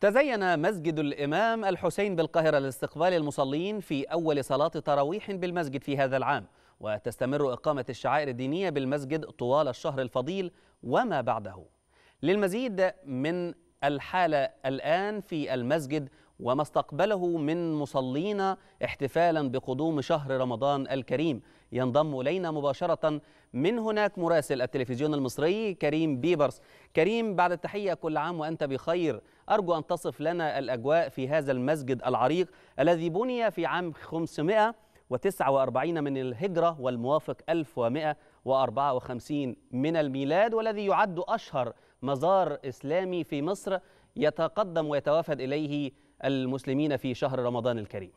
تزين مسجد الإمام الحسين بالقاهرة لاستقبال المصلين في أول صلاة تراويح بالمسجد في هذا العام وتستمر إقامة الشعائر الدينية بالمسجد طوال الشهر الفضيل وما بعده للمزيد من الحالة الآن في المسجد وما استقبله من مصلين احتفالا بقدوم شهر رمضان الكريم ينضم الينا مباشره من هناك مراسل التلفزيون المصري كريم بيبرس كريم بعد التحيه كل عام وانت بخير ارجو ان تصف لنا الاجواء في هذا المسجد العريق الذي بني في عام 549 من الهجره والموافق 1154 من الميلاد والذي يعد اشهر مزار اسلامي في مصر يتقدم ويتوافد اليه المسلمين في شهر رمضان الكريم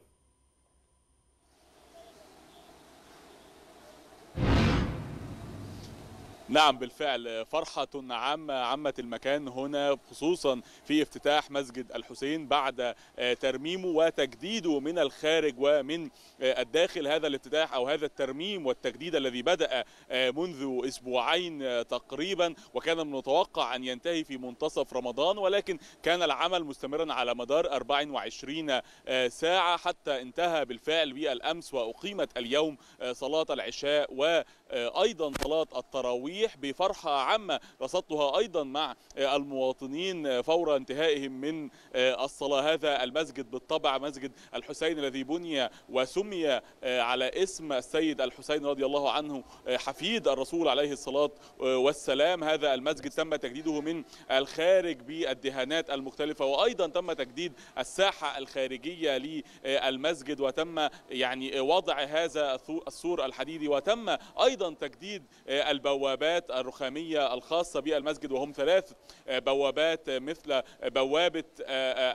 نعم بالفعل فرحة عامة عامة المكان هنا خصوصا في افتتاح مسجد الحسين بعد آه، ترميمه وتجديده من الخارج ومن آه، الداخل هذا الافتتاح أو هذا الترميم والتجديد الذي بدأ آه، منذ أسبوعين تقريبا وكان من المتوقع أن ينتهي في منتصف رمضان ولكن كان العمل مستمرا على مدار 24 ساعة حتى انتهى بالفعل بالأمس وأقيمت اليوم صلاة العشاء وأيضا صلاة التراويح التصريح بفرحة عامة رصدتها أيضا مع المواطنين فور انتهائهم من الصلاة هذا المسجد بالطبع مسجد الحسين الذي بني وسمي على اسم السيد الحسين رضي الله عنه حفيد الرسول عليه الصلاة والسلام هذا المسجد تم تجديده من الخارج بالدهانات المختلفة وأيضا تم تجديد الساحة الخارجية للمسجد وتم يعني وضع هذا السور الحديدي وتم أيضا تجديد البوابات البوابات الرخامية الخاصة بالمسجد وهم ثلاث آه، بوابات آه، مثل آه، بوابة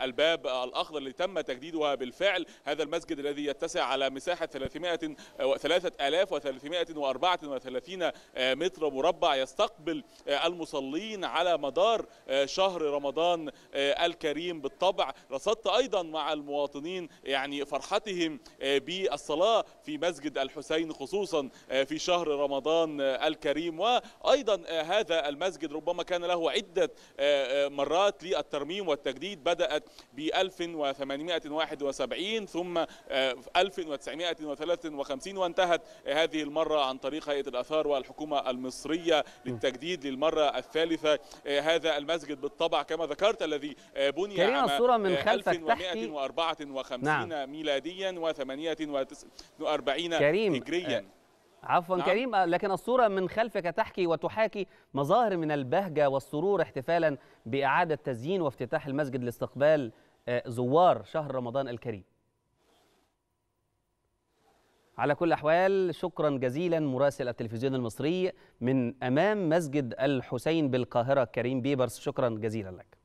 الباب الأخضر اللي تم تجديدها بالفعل هذا المسجد الذي يتسع على مساحة 3334 متر مربع يستقبل المصلين على مدار شهر رمضان الكريم بالطبع رصدت أيضا مع المواطنين يعني فرحتهم بالصلاة في مسجد الحسين خصوصا في شهر رمضان الكريم و وايضا آه، هذا المسجد ربما كان له عده آه، آه، مرات للترميم والتجديد بدات ب 1871 ثم 1953 وانتهت هذه المره عن طريق هيئه الاثار والحكومه المصريه للتجديد للمره الثالثه هذا المسجد بالطبع كما ذكرت الذي بني عام الصورة من خلفك 1154 نعم. ميلاديا و 48 كريم. هجريا عفوا نعم. كريم آه، لكن الصورة من خلفك تحكي وتحاكي مظاهر من البهجة والسرور احتفالا بإعادة تزيين وافتتاح المسجد لاستقبال آه، زوار شهر رمضان الكريم على كل الأحوال شكرا جزيلا مراسل التلفزيون المصري من أمام مسجد الحسين بالقاهرة كريم بيبرس شكرا جزيلا لك